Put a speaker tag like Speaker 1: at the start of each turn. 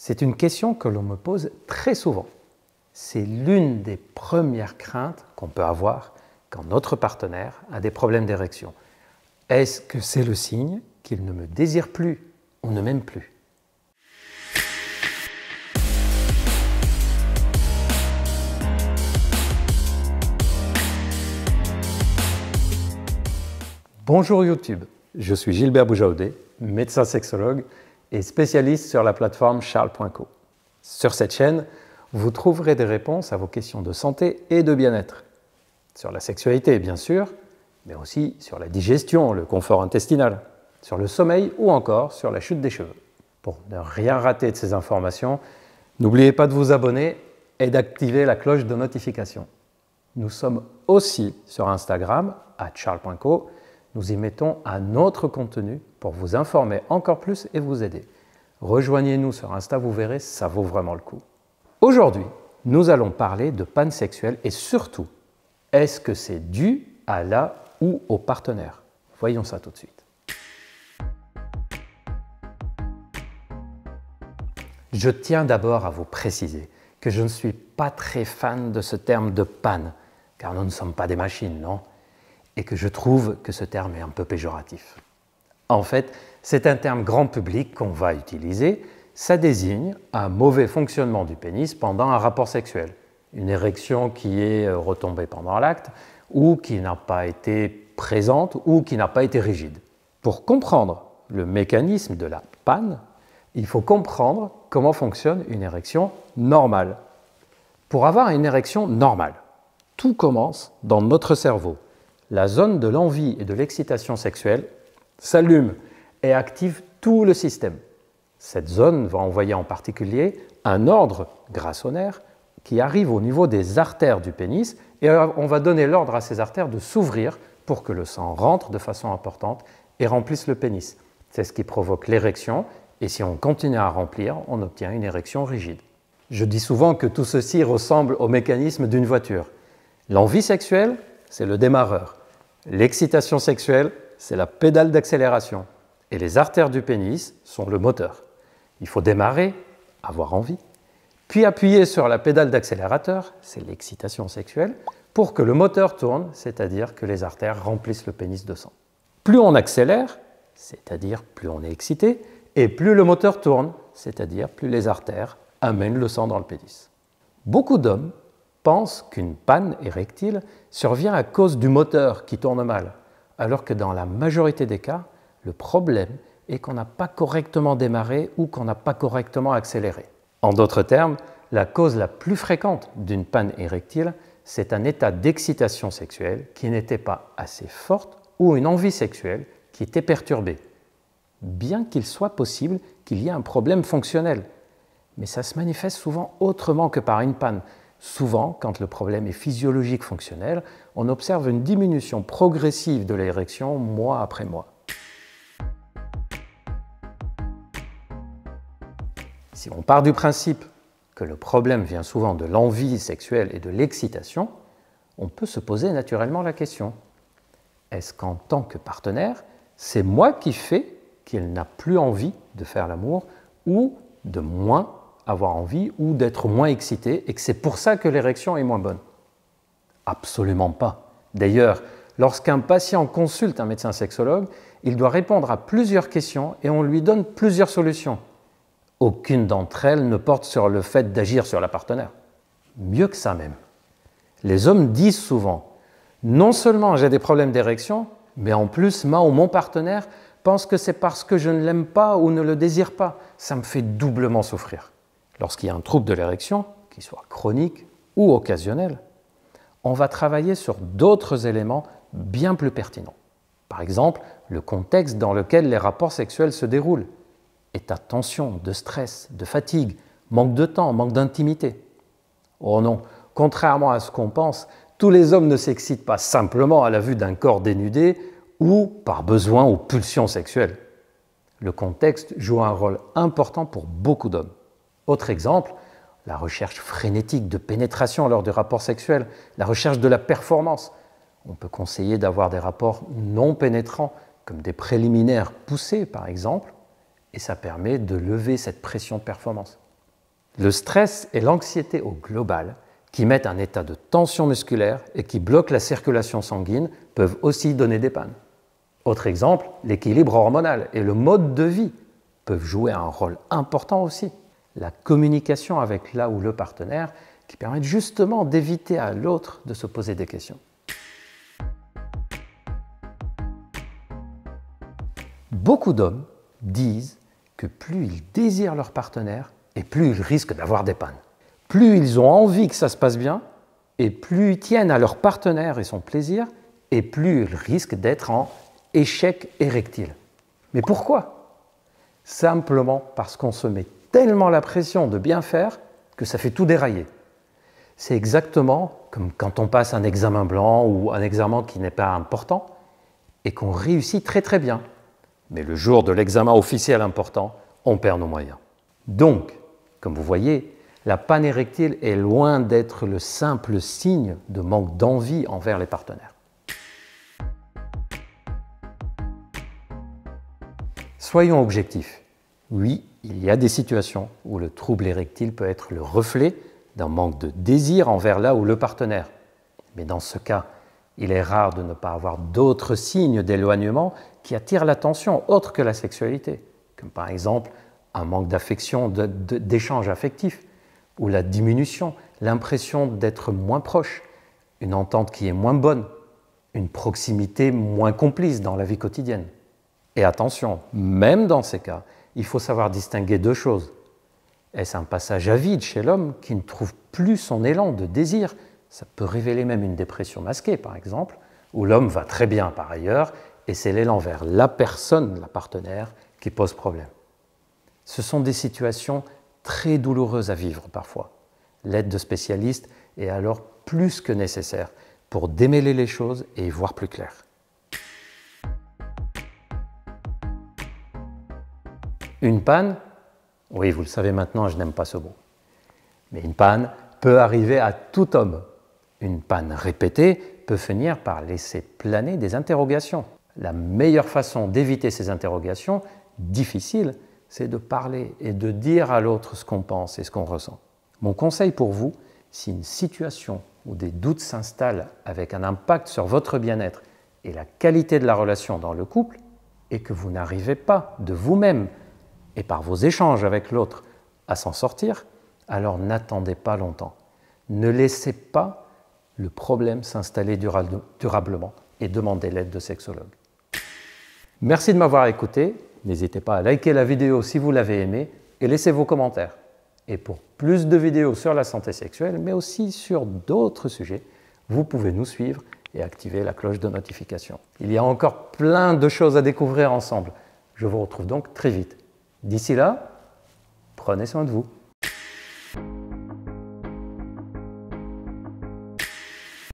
Speaker 1: C'est une question que l'on me pose très souvent. C'est l'une des premières craintes qu'on peut avoir quand notre partenaire a des problèmes d'érection. Est-ce que c'est le signe qu'il ne me désire plus ou ne m'aime plus Bonjour YouTube, je suis Gilbert Boujaudet, médecin sexologue et spécialiste sur la plateforme charles.co. Sur cette chaîne, vous trouverez des réponses à vos questions de santé et de bien-être. Sur la sexualité, bien sûr, mais aussi sur la digestion, le confort intestinal, sur le sommeil ou encore sur la chute des cheveux. Pour ne rien rater de ces informations, n'oubliez pas de vous abonner et d'activer la cloche de notification. Nous sommes aussi sur Instagram, à charles.co, nous y mettons un autre contenu pour vous informer encore plus et vous aider. Rejoignez-nous sur Insta, vous verrez, ça vaut vraiment le coup. Aujourd'hui, nous allons parler de panne sexuelle et surtout, est-ce que c'est dû à la ou au partenaire Voyons ça tout de suite. Je tiens d'abord à vous préciser que je ne suis pas très fan de ce terme de panne, car nous ne sommes pas des machines, non et que je trouve que ce terme est un peu péjoratif. En fait, c'est un terme grand public qu'on va utiliser. Ça désigne un mauvais fonctionnement du pénis pendant un rapport sexuel, une érection qui est euh, retombée pendant l'acte ou qui n'a pas été présente ou qui n'a pas été rigide. Pour comprendre le mécanisme de la panne, il faut comprendre comment fonctionne une érection normale. Pour avoir une érection normale, tout commence dans notre cerveau la zone de l'envie et de l'excitation sexuelle s'allume et active tout le système. Cette zone va envoyer en particulier un ordre nerf qui arrive au niveau des artères du pénis et on va donner l'ordre à ces artères de s'ouvrir pour que le sang rentre de façon importante et remplisse le pénis. C'est ce qui provoque l'érection et si on continue à remplir, on obtient une érection rigide. Je dis souvent que tout ceci ressemble au mécanisme d'une voiture. L'envie sexuelle, c'est le démarreur. L'excitation sexuelle, c'est la pédale d'accélération et les artères du pénis sont le moteur. Il faut démarrer, avoir envie, puis appuyer sur la pédale d'accélérateur, c'est l'excitation sexuelle, pour que le moteur tourne, c'est-à-dire que les artères remplissent le pénis de sang. Plus on accélère, c'est-à-dire plus on est excité, et plus le moteur tourne, c'est-à-dire plus les artères amènent le sang dans le pénis. Beaucoup d'hommes qu'une panne érectile survient à cause du moteur qui tourne mal, alors que dans la majorité des cas, le problème est qu'on n'a pas correctement démarré ou qu'on n'a pas correctement accéléré. En d'autres termes, la cause la plus fréquente d'une panne érectile, c'est un état d'excitation sexuelle qui n'était pas assez forte ou une envie sexuelle qui était perturbée, bien qu'il soit possible qu'il y ait un problème fonctionnel. Mais ça se manifeste souvent autrement que par une panne, Souvent, quand le problème est physiologique fonctionnel, on observe une diminution progressive de l'érection mois après mois. Si on part du principe que le problème vient souvent de l'envie sexuelle et de l'excitation, on peut se poser naturellement la question. Est-ce qu'en tant que partenaire, c'est moi qui fais qu'il n'a plus envie de faire l'amour ou de moins avoir envie ou d'être moins excité et que c'est pour ça que l'érection est moins bonne Absolument pas. D'ailleurs, lorsqu'un patient consulte un médecin sexologue, il doit répondre à plusieurs questions et on lui donne plusieurs solutions. Aucune d'entre elles ne porte sur le fait d'agir sur la partenaire. Mieux que ça même. Les hommes disent souvent, non seulement j'ai des problèmes d'érection, mais en plus, ma ou mon partenaire pense que c'est parce que je ne l'aime pas ou ne le désire pas. Ça me fait doublement souffrir lorsqu'il y a un trouble de l'érection, qu'il soit chronique ou occasionnel, on va travailler sur d'autres éléments bien plus pertinents. Par exemple, le contexte dans lequel les rapports sexuels se déroulent. État de tension, de stress, de fatigue, manque de temps, manque d'intimité. Oh non, contrairement à ce qu'on pense, tous les hommes ne s'excitent pas simplement à la vue d'un corps dénudé ou par besoin ou pulsion sexuelle. Le contexte joue un rôle important pour beaucoup d'hommes. Autre exemple, la recherche frénétique de pénétration lors du rapports sexuels, la recherche de la performance. On peut conseiller d'avoir des rapports non pénétrants, comme des préliminaires poussés par exemple, et ça permet de lever cette pression de performance. Le stress et l'anxiété au global, qui mettent un état de tension musculaire et qui bloquent la circulation sanguine, peuvent aussi donner des pannes. Autre exemple, l'équilibre hormonal et le mode de vie peuvent jouer un rôle important aussi la communication avec là ou le partenaire qui permettent justement d'éviter à l'autre de se poser des questions. Beaucoup d'hommes disent que plus ils désirent leur partenaire et plus ils risquent d'avoir des pannes. Plus ils ont envie que ça se passe bien et plus ils tiennent à leur partenaire et son plaisir et plus ils risquent d'être en échec érectile. Mais pourquoi Simplement parce qu'on se met tellement la pression de bien faire que ça fait tout dérailler. C'est exactement comme quand on passe un examen blanc ou un examen qui n'est pas important et qu'on réussit très très bien. Mais le jour de l'examen officiel important, on perd nos moyens. Donc, comme vous voyez, la panérectile est loin d'être le simple signe de manque d'envie envers les partenaires. Soyons objectifs. Oui, il y a des situations où le trouble érectile peut être le reflet d'un manque de désir envers là ou le partenaire. Mais dans ce cas, il est rare de ne pas avoir d'autres signes d'éloignement qui attirent l'attention autre que la sexualité, comme par exemple un manque d'affection, d'échange affectif, ou la diminution, l'impression d'être moins proche, une entente qui est moins bonne, une proximité moins complice dans la vie quotidienne. Et attention, même dans ces cas, il faut savoir distinguer deux choses. Est-ce un passage à vide chez l'homme qui ne trouve plus son élan de désir Ça peut révéler même une dépression masquée, par exemple, où l'homme va très bien par ailleurs, et c'est l'élan vers la personne, la partenaire, qui pose problème. Ce sont des situations très douloureuses à vivre parfois. L'aide de spécialistes est alors plus que nécessaire pour démêler les choses et y voir plus clair. Une panne, oui, vous le savez maintenant, je n'aime pas ce mot, mais une panne peut arriver à tout homme. Une panne répétée peut finir par laisser planer des interrogations. La meilleure façon d'éviter ces interrogations difficiles, c'est de parler et de dire à l'autre ce qu'on pense et ce qu'on ressent. Mon conseil pour vous, si une situation où des doutes s'installent avec un impact sur votre bien-être et la qualité de la relation dans le couple, et que vous n'arrivez pas de vous-même et par vos échanges avec l'autre à s'en sortir, alors n'attendez pas longtemps. Ne laissez pas le problème s'installer durablement et demandez l'aide de sexologues. Merci de m'avoir écouté. N'hésitez pas à liker la vidéo si vous l'avez aimée et laissez vos commentaires. Et pour plus de vidéos sur la santé sexuelle, mais aussi sur d'autres sujets, vous pouvez nous suivre et activer la cloche de notification. Il y a encore plein de choses à découvrir ensemble. Je vous retrouve donc très vite. D'ici là, prenez soin de vous.